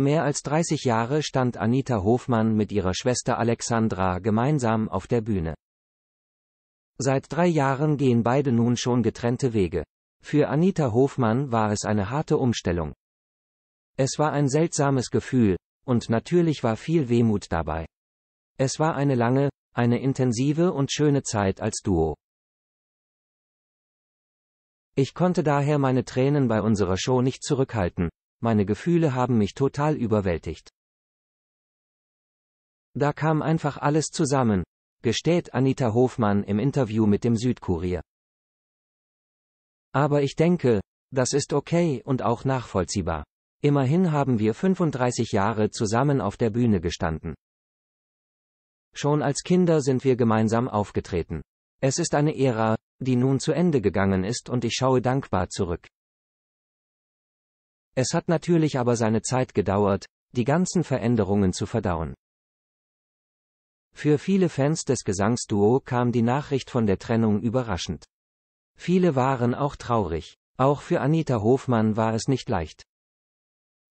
Mehr als 30 Jahre stand Anita Hofmann mit ihrer Schwester Alexandra gemeinsam auf der Bühne. Seit drei Jahren gehen beide nun schon getrennte Wege. Für Anita Hofmann war es eine harte Umstellung. Es war ein seltsames Gefühl, und natürlich war viel Wehmut dabei. Es war eine lange, eine intensive und schöne Zeit als Duo. Ich konnte daher meine Tränen bei unserer Show nicht zurückhalten, meine Gefühle haben mich total überwältigt. Da kam einfach alles zusammen, gesteht Anita Hofmann im Interview mit dem Südkurier. Aber ich denke, das ist okay und auch nachvollziehbar. Immerhin haben wir 35 Jahre zusammen auf der Bühne gestanden. Schon als Kinder sind wir gemeinsam aufgetreten. Es ist eine Ära, die nun zu Ende gegangen ist und ich schaue dankbar zurück. Es hat natürlich aber seine Zeit gedauert, die ganzen Veränderungen zu verdauen. Für viele Fans des Gesangsduo kam die Nachricht von der Trennung überraschend. Viele waren auch traurig. Auch für Anita Hofmann war es nicht leicht.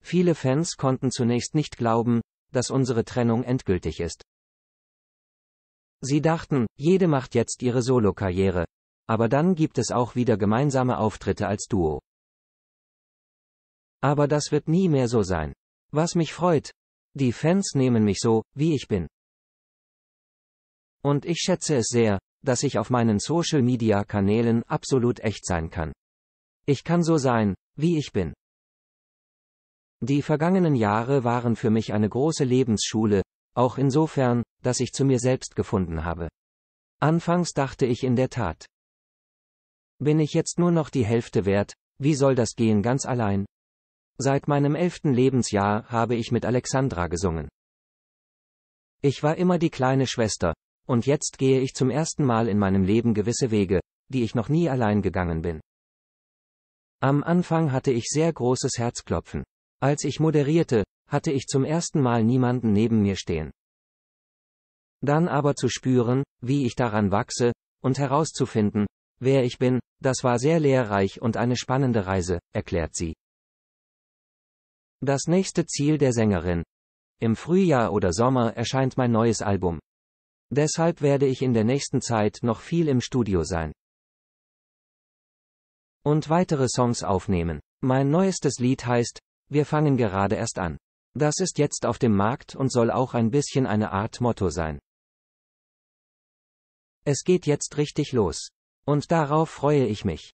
Viele Fans konnten zunächst nicht glauben, dass unsere Trennung endgültig ist. Sie dachten, jede macht jetzt ihre Solokarriere, aber dann gibt es auch wieder gemeinsame Auftritte als Duo. Aber das wird nie mehr so sein. Was mich freut. Die Fans nehmen mich so, wie ich bin. Und ich schätze es sehr, dass ich auf meinen Social-Media-Kanälen absolut echt sein kann. Ich kann so sein, wie ich bin. Die vergangenen Jahre waren für mich eine große Lebensschule, auch insofern, dass ich zu mir selbst gefunden habe. Anfangs dachte ich in der Tat. Bin ich jetzt nur noch die Hälfte wert, wie soll das gehen ganz allein? Seit meinem elften Lebensjahr habe ich mit Alexandra gesungen. Ich war immer die kleine Schwester, und jetzt gehe ich zum ersten Mal in meinem Leben gewisse Wege, die ich noch nie allein gegangen bin. Am Anfang hatte ich sehr großes Herzklopfen. Als ich moderierte, hatte ich zum ersten Mal niemanden neben mir stehen. Dann aber zu spüren, wie ich daran wachse, und herauszufinden, wer ich bin, das war sehr lehrreich und eine spannende Reise, erklärt sie. Das nächste Ziel der Sängerin. Im Frühjahr oder Sommer erscheint mein neues Album. Deshalb werde ich in der nächsten Zeit noch viel im Studio sein. Und weitere Songs aufnehmen. Mein neuestes Lied heißt, wir fangen gerade erst an. Das ist jetzt auf dem Markt und soll auch ein bisschen eine Art Motto sein. Es geht jetzt richtig los. Und darauf freue ich mich.